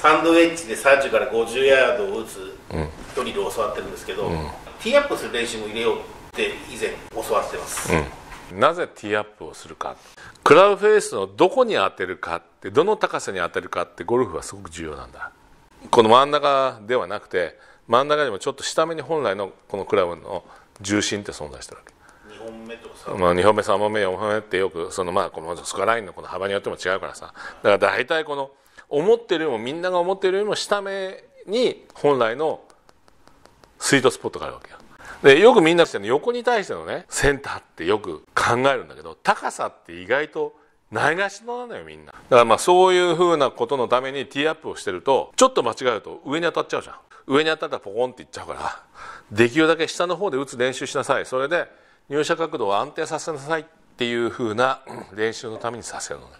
サンドウェッジで30から50ヤードを打つドリルを教わってるんですけど、うん、ティーアップする練習も入れようって以前教わってます、うん、なぜティーアップをするかクラブフェースのどこに当てるかってどの高さに当てるかってゴルフはすごく重要なんだこの真ん中ではなくて真ん中にもちょっと下目に本来のこのクラブの重心って存在してるわけ2本目と3本目,、まあ、2本目3本目4本目ってよくそのまあこのスコアラインのこの幅によっても違うからさだから大体この思ってるよりもみんなが思ってるよりも下目に本来のスイートスポットがあるわけよ。でよくみんなしての横に対してのねセンターってよく考えるんだけど高さって意外とないがしろなのよみんなだからまあそういうふうなことのためにティーアップをしてるとちょっと間違えると上に当たっちゃうじゃん上に当たったらポコンっていっちゃうからできるだけ下の方で打つ練習しなさいそれで入射角度を安定させなさいっていうふうな練習のためにさせるのね